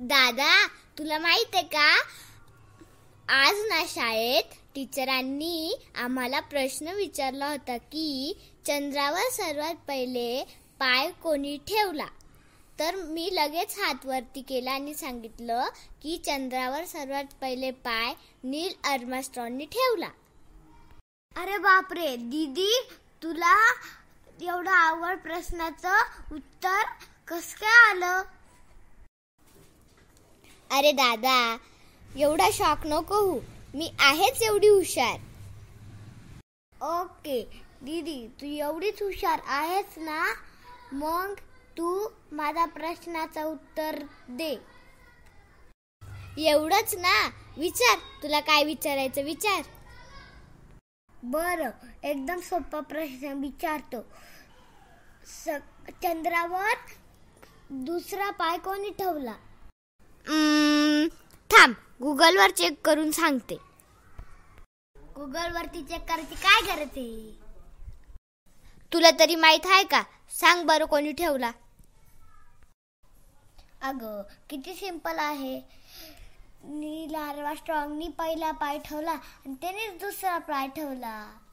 दादा तुला माहित आहे का आज ना शाळेत टीचरांनी आम्हाला प्रश्न विचारला होता की चंद्रावर सर्वात पहिले पाय कोणी ठेवला तर मी लगेच हात वरती केला आणि सांगितलं की चंद्रावर सर्वात पहिले पाय नील अर्मास्ट्रॉननी ठेवला अरे बापरे दीदी तुला एवढं आवड प्रश्नाचं उत्तर कसं काय आलं अरे दादा एवढा शॉक नको हो मी आहेच एवढी हुशार ओके दीदी तू एवढीच हुशार आहेस ना मग तू माझा प्रश्नाचं उत्तर दे एवढंच ना विचार तुला काय विचारायचं विचार बर, एकदम सोपा प्रश्न विचारतो चंद्रावर दुसरा पाय कोणी ठेवला थांब गुगलवर चेक करून सांगते वरती चेक करायची काय गरज तुला तरी माहित आहे का सांग बरं कोणी ठेवला अगं किती सिंपल आहे नी लारवा स्ट्रॉंगनी पहिला पाय ठेवला आणि त्यानेच दुसरा पाय ठेवला